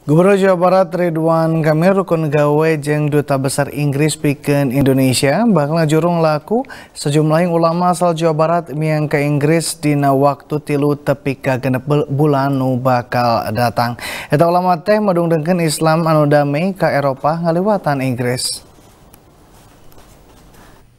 Gubernur Jawa Barat Ridwan Kamil rukun gawe jeng duta besar Inggris Piken Indonesia bakal jurung laku sejumlah ulama asal Jawa Barat miang ke Inggris dina waktu tilu tepi ka genep bulan nu bakal datang. Eta ulama teh medung dengken Islam anu damai Eropa ngaliwatan Inggris.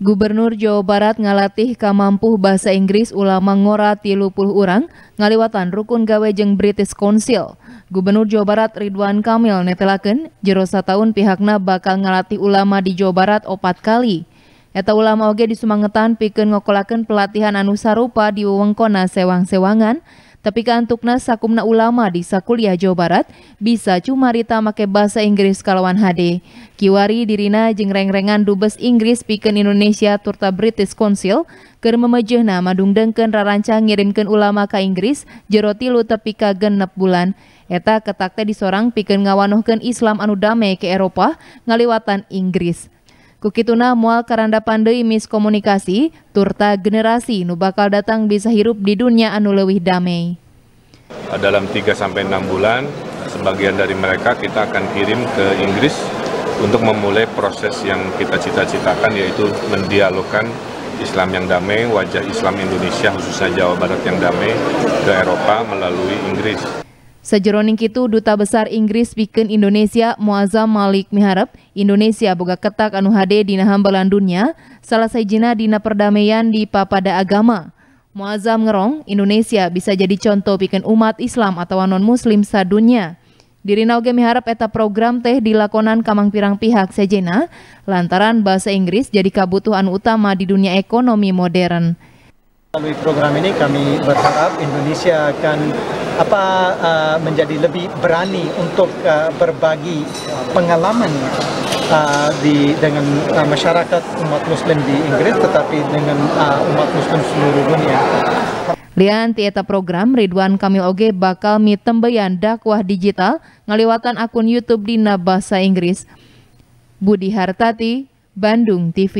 Gubernur Jawa Barat ngalatih kamampuh bahasa Inggris ulama ngora tilu puluh orang ngaliwatan rukun gawe jeng British Council. Gubernur Jawa Barat Ridwan Kamil netelaken jero tahun pihakna bakal ngalatih ulama di Jawa Barat opat kali. Eta ulama oge disumangetan Piken ngokolaken pelatihan anu sarupa di wewengkona sewang-sewangan tapi kaantukna sakumna ulama di sakuliah Jawa Barat bisa cumarita make bahasa Inggris kalawan HD. Kiwari dirina jengrengrengan reng-rengan dubes Inggris Piken Indonesia turta British Council keur memejehna madung dengken rarancang ngirimkan ulama ke Inggris jero tilu tepi ka genep bulan. Eta ketakte disorang Piken ngawanohkeun Islam anu damai ke Eropa ngaliwatan Inggris. Kukituna mual karanda pandai miskomunikasi, turta generasi nu bakal datang bisa hirup di dunia anu lewih damai. Dalam 3 sampai 6 bulan, sebagian dari mereka kita akan kirim ke Inggris untuk memulai proses yang kita cita-citakan yaitu mendialogkan Islam yang damai, wajah Islam Indonesia khususnya Jawa Barat yang damai ke Eropa melalui Inggris. Sejeroning itu Duta Besar Inggris bikin Indonesia Muazzam Malik miharap Indonesia boga ketak anu hade dina hambalan dunia salah sejina dina perdamaian di papada agama. Muazzam ngerong Indonesia bisa jadi contoh bikin umat Islam atau non muslim sadunya. Dirina oge miharap eta program teh dilakonan kamang pirang pihak sejena lantaran bahasa Inggris jadi kabutuhan utama di dunia ekonomi modern. Melalui program ini kami berharap Indonesia akan apa uh, menjadi lebih berani untuk uh, berbagi pengalaman uh, di dengan uh, masyarakat umat muslim di Inggris tetapi dengan uh, umat muslim seluruh dunia. Lian Tieta program Ridwan Kamil Oge bakal mitembeyan dakwah digital ngaliwatan akun YouTube Dina Bahasa Inggris. Budi Hartati, Bandung TV.